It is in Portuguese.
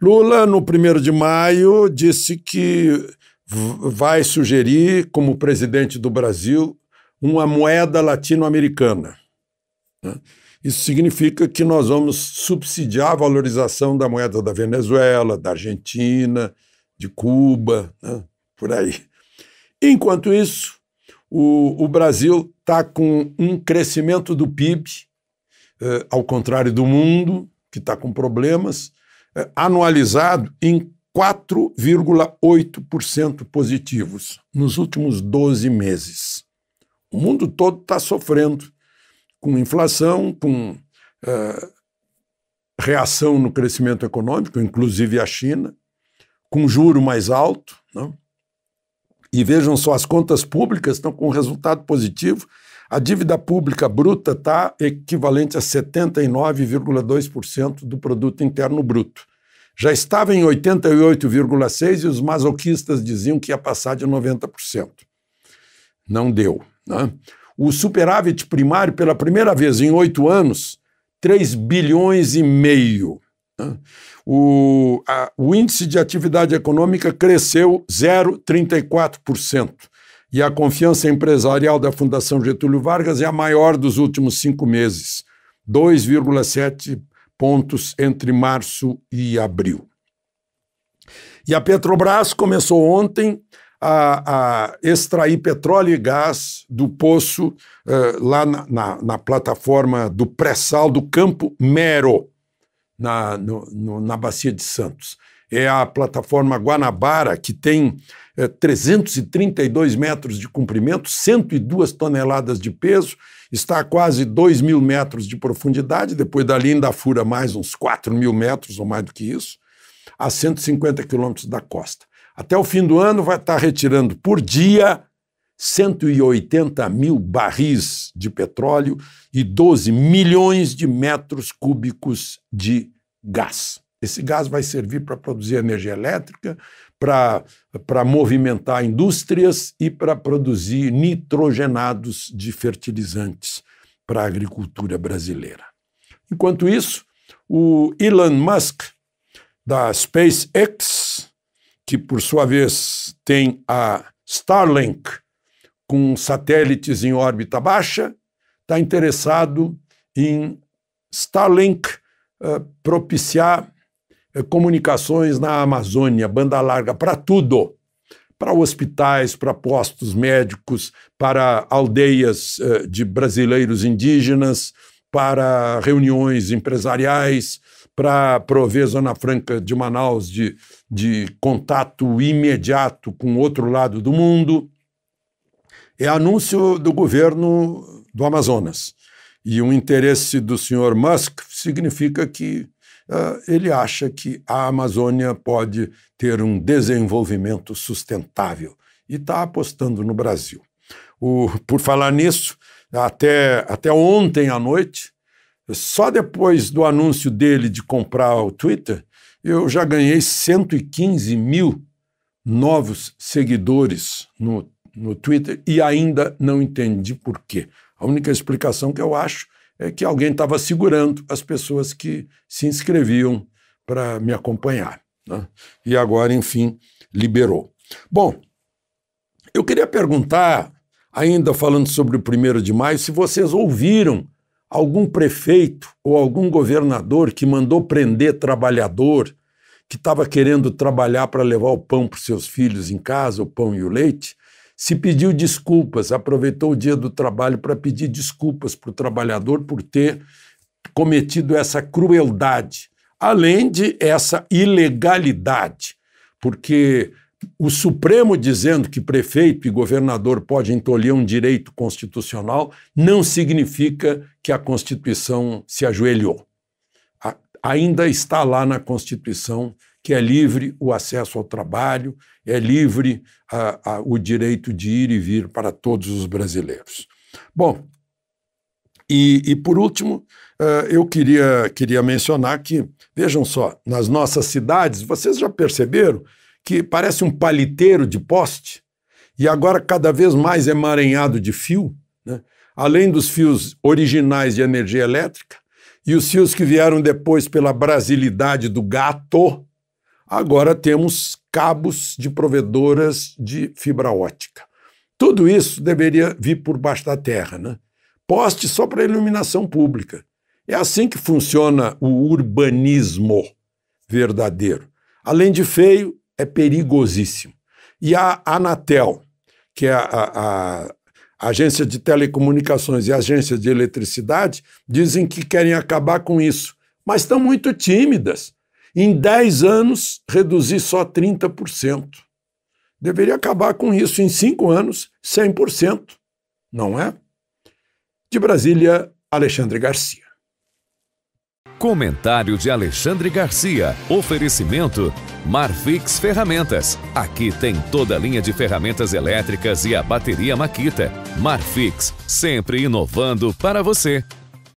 Lula, no primeiro de maio, disse que vai sugerir, como presidente do Brasil, uma moeda latino-americana. Né? Isso significa que nós vamos subsidiar a valorização da moeda da Venezuela, da Argentina, de Cuba, né? por aí. Enquanto isso, o, o Brasil está com um crescimento do PIB eh, ao contrário do mundo, que está com problemas, eh, anualizado em 4,8% positivos nos últimos 12 meses. O mundo todo está sofrendo com inflação, com eh, reação no crescimento econômico, inclusive a China, com juro mais alto. Não? Né? E vejam só, as contas públicas estão com resultado positivo a dívida pública bruta está equivalente a 79,2% do produto interno bruto. Já estava em 88,6 e os masoquistas diziam que ia passar de 90%. Não deu. Né? O superávit primário, pela primeira vez em oito anos, 3 bilhões e meio. Né? O, a, o índice de atividade econômica cresceu 0,34% e a confiança empresarial da Fundação Getúlio Vargas é a maior dos últimos cinco meses, 2,7 pontos entre março e abril. E a Petrobras começou ontem a, a extrair petróleo e gás do poço uh, lá na, na, na, plataforma do pré-sal do Campo Mero, na, no, no, na Bacia de Santos é a plataforma Guanabara, que tem é, 332 metros de comprimento, 102 toneladas de peso, está a quase 2 mil metros de profundidade, depois dali ainda fura mais uns 4 mil metros ou mais do que isso, a 150 quilômetros da costa. Até o fim do ano vai estar retirando por dia 180 mil barris de petróleo e 12 milhões de metros cúbicos de gás. Esse gás vai servir para produzir energia elétrica, para movimentar indústrias e para produzir nitrogenados de fertilizantes para a agricultura brasileira. Enquanto isso, o Elon Musk, da SpaceX, que por sua vez tem a Starlink com satélites em órbita baixa, está interessado em Starlink uh, propiciar eh, comunicações na Amazônia, banda larga, para tudo. Para hospitais, para postos médicos, para aldeias uh, de brasileiros indígenas, para reuniões empresariais, para prover Zona Franca de Manaus de, de contato imediato com outro lado do mundo. É anúncio do governo do Amazonas. E o interesse do senhor Musk significa que ah, ele acha que a Amazônia pode ter um desenvolvimento sustentável e está apostando no Brasil. O, por falar nisso, até, até ontem à noite, só depois do anúncio dele de comprar o Twitter, eu já ganhei 115 mil novos seguidores no, no Twitter e ainda não entendi por quê. A única explicação que eu acho é que alguém estava segurando as pessoas que se inscreviam para me acompanhar. Né? E agora, enfim, liberou. Bom, eu queria perguntar, ainda falando sobre o primeiro de maio, se vocês ouviram algum prefeito ou algum governador que mandou prender trabalhador que estava querendo trabalhar para levar o pão para os seus filhos em casa, o pão e o leite, se pediu desculpas, aproveitou o dia do trabalho para pedir desculpas para o trabalhador por ter cometido essa crueldade, além de essa ilegalidade, porque o Supremo dizendo que prefeito e governador podem entolir um direito constitucional não significa que a Constituição se ajoelhou. Ainda está lá na Constituição que é livre o acesso ao trabalho, é livre a, a, o direito de ir e vir para todos os brasileiros. Bom, e, e por último, uh, eu queria, queria mencionar que, vejam só, nas nossas cidades, vocês já perceberam que parece um paliteiro de poste e agora cada vez mais é emaranhado de fio, né? além dos fios originais de energia elétrica e os fios que vieram depois pela brasilidade do gato, agora temos cabos de provedoras de fibra ótica. Tudo isso deveria vir por baixo da terra, né? Poste só para iluminação pública. É assim que funciona o urbanismo verdadeiro. Além de feio, é perigosíssimo. E a Anatel, que é a, a, a Agência de Telecomunicações e Agência de Eletricidade, dizem que querem acabar com isso, mas estão muito tímidas. Em 10 anos, reduzir só 30%. Deveria acabar com isso em 5 anos, 100%, não é? De Brasília, Alexandre Garcia. Comentário de Alexandre Garcia. Oferecimento Marfix Ferramentas. Aqui tem toda a linha de ferramentas elétricas e a bateria Maquita. Marfix, sempre inovando para você.